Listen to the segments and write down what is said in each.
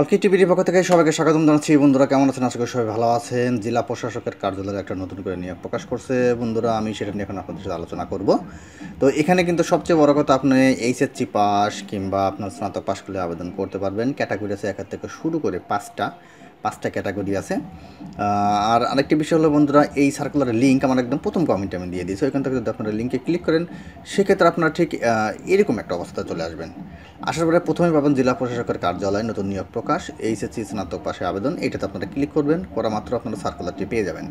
অলকি টিভির পক্ষ থেকে সবাইকে স্বাগতম জানাচ্ছি বন্ধুরা কেমন আছেন আজকে সবাই ভালো আছেন জেলা প্রশাসকের কার্যালয়ে একটা নতুন করে নিয়োগ প্রকাশ করছে বন্ধুরা আমি সেটা নিয়ে এখন আপনাদের সাথে আলোচনা করব তো এখানে কিন্তু সবচেয়ে বড় কথা আপনি এইচএসসি পাস কিংবা আপনার স্নাতক পাস করলে আবেদন করতে পারবেন ক্যাটাগরি আছে একের থেকে শুরু করে পাঁচটা পাঁচটা ক্যাটাগরি আছে আর আরেকটি বিষয় হলো বন্ধুরা এই সার্কুলারের লিঙ্ক আমার একদম প্রথম কমেন্টে আমি দিয়ে দিয়েছি ওইখান থেকে যদি আপনারা লিঙ্কে ক্লিক করেন সেক্ষেত্রে আপনারা ঠিক এরকম একটা অবস্থা চলে আসবেন আসার পরে প্রথমে পাবেন জেলা প্রশাসকের কার্যালয় নতুন নিয়োগ প্রকাশ এইচএসসি স্নাতক পাশে আবেদন এটাতে আপনারা ক্লিক করবেন করা মাত্র আপনারা সার্কুলারটি পেয়ে যাবেন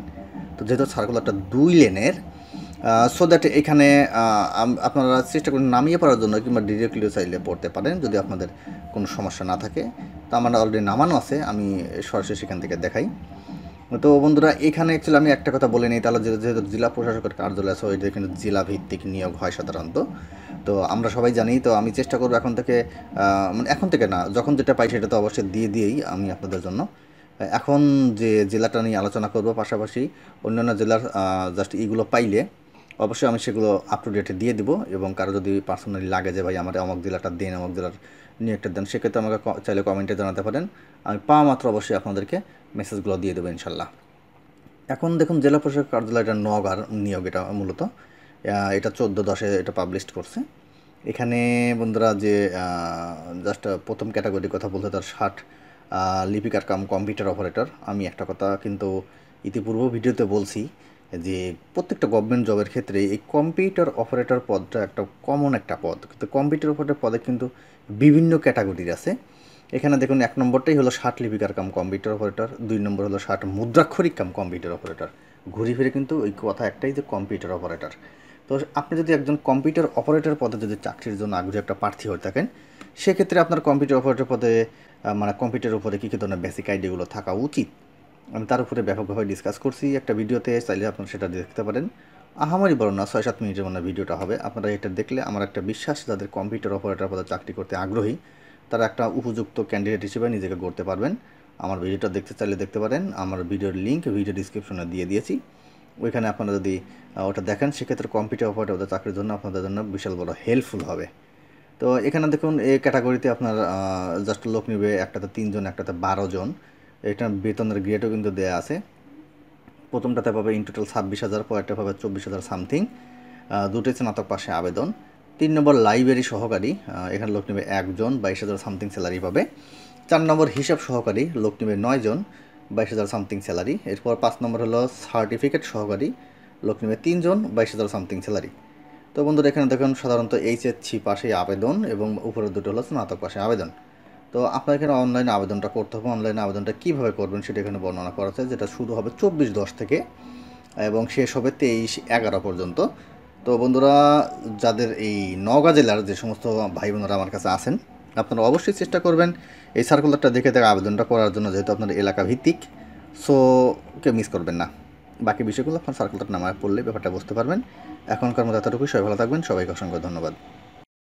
তো যেহেতু সার্কুলারটা দুই লেনের সো দ্যাট এখানে আপনারা চেষ্টা করুন নামিয়ে পড়ার জন্য কিংবা ডিরেক্টলিও চাইলে পড়তে পারেন যদি আপনাদের কোনো সমস্যা না থাকে তো আমার অলরেডি নামানো আছে আমি সরাসরি সেখান থেকে দেখাই তো বন্ধুরা এখানে অ্যাকচুয়ালি আমি একটা কথা বলে নিই তাহলে যেহেতু জেলা প্রশাসকের কার্যালয় আছে ওইটা কিন্তু জেলা ভিত্তিক নিয়োগ হয় সাধারণত তো আমরা সবাই জানি তো আমি চেষ্টা করবো এখন থেকে মানে এখন থেকে না যখন যেটা পাই সেটা তো অবশ্যই দিয়ে দিয়েই আমি আপনাদের জন্য এখন যে জেলাটা নিয়ে আলোচনা করব পাশাপাশি অন্যান্য জেলার জাস্ট ইগুলো পাইলে অবশ্যই আমি সেগুলো আপ টু ডেটে দিয়ে দেবো এবং কারো যদি পার্সোনালি লাগে যে ভাই আমার অমক দিলাটা দিন অমক দিলার নিয়ে একটা দেন সেক্ষেত্রে আমাকে চাইলে কমেন্টে জানাতে পারেন আমি পাওয়া মাত্র অবশ্যই আপনাদেরকে মেসেজগুলো দিয়ে দেবো ইনশাল্লাহ এখন দেখুন জেলা প্রশাসক কার্যালয়টা নগার নিয়োগ এটা মূলত এটা চোদ্দো দশে এটা পাবলিশ করছে এখানে বন্ধুরা যে জাস্ট প্রথম ক্যাটাগরির কথা বলতে তার ষাট লিপিকার কাম কম্পিউটার অপারেটর আমি একটা কথা কিন্তু ইতিপূর্ব ভিডিওতে বলছি যে প্রত্যেকটা গভর্নমেন্ট জবের ক্ষেত্রে এই কম্পিউটার অপারেটর পদটা একটা কমন একটা পদ তো কম্পিউটার অপারেটর পদে কিন্তু বিভিন্ন ক্যাটাগরির আছে এখানে দেখুন এক নম্বরটাই হলো ষাট লিপিকার কাম কম্পিউটার অপারেটর দুই নম্বর হলো ষাট মুদ্রাক্ষরিক কাম কম্পিউটার অপারেটর ঘুরি ফিরে কিন্তু ওই কথা একটাই যে কম্পিউটার অপারেটর তো আপনি যদি একজন কম্পিউটার অপারেটর পদে যদি চাকরির জন্য আগ্রহী একটা প্রার্থী হয়ে থাকেন সেক্ষেত্রে আপনার কম্পিউটার অপারেটর পদে মানে কম্পিউটার উপরে কী কী ধরনের বেসিক আইডিয়াগুলো থাকা উচিত আমি তার উপরে ব্যাপকভাবে ডিসকাস করছি একটা ভিডিওতে চাইলে আপনারা সেটা দেখতে পারেন আহামারি বড় না ছয় সাত মিনিটের মনে ভিডিওটা হবে আপনারা এটা দেখলে আমার একটা বিশ্বাস যাদের কম্পিউটার অপারেটর পদে চাকরি করতে আগ্রহী তারা একটা উপযুক্ত ক্যান্ডিডেট হিসেবে নিজেকে গড়তে পারবেন আমার ভিডিওটা দেখতে চাইলে দেখতে পারেন আমার ভিডিওর লিঙ্ক ভিডিও ডিসক্রিপশনে দিয়ে দিয়েছি ওইখানে আপনারা যদি ওটা দেখেন সেক্ষেত্রে কম্পিউটার অপারেটর পদে চাকরির জন্য আপনাদের জন্য বিশাল বড় হেল্পফুল হবে তো এখানে দেখুন এই ক্যাটাগরিতে আপনার জাস্ট লোক নেবে একটাতে তিনজন একটাতে বারো জন এটা বেতনের গ্রেডও কিন্তু দেওয়া আছে প্রথমটাতে পাবে ইন টোটাল ছাব্বিশ হাজার পরেরটা পাবে চব্বিশ হাজার সামথিং দুটোই স্নাতক পাশে আবেদন তিন নম্বর লাইব্রেরি সহকারী এখানে লোক নেবে একজন বাইশ হাজার সামথিং স্যালারি পাবে চার নম্বর হিসাব সহকারী লোক নেবে নয়জন বাইশ হাজার সামথিং স্যালারি এরপর পাঁচ নম্বর হলো সার্টিফিকেট সহকারী লোক নেবে তিনজন বাইশ হাজার সামথিং স্যালারি তো বন্ধুরা এখানে দেখুন সাধারণত এইচএসসি পাশে আবেদন এবং উপরের দুটো হলো স্নাতক পাশে আবেদন তো আপনার এখানে অনলাইন আবেদনটা করতে হবে অনলাইন আবেদনটা কীভাবে করবেন সেটা এখানে বর্ণনা করা আছে যেটা শুরু হবে চব্বিশ দশ থেকে এবং শেষ হবে তেইশ এগারো পর্যন্ত তো বন্ধুরা যাদের এই নওগাঁ জেলার যে সমস্ত ভাই বোনেরা আমার কাছে আসেন আপনারা অবশ্যই চেষ্টা করবেন এই সার্কুলারটা দেখে দেখে আবেদনটা করার জন্য যেহেতু আপনার এলাকা ভিত্তিক সো কেউ মিস করবেন না বাকি বিষয়গুলো আপনার সার্কুলার নামায় পড়লে ব্যাপারটা বুঝতে পারবেন এখনকার মতো এতটুকুই সবাই ভালো থাকবেন সবাইকে অসংখ্য ধন্যবাদ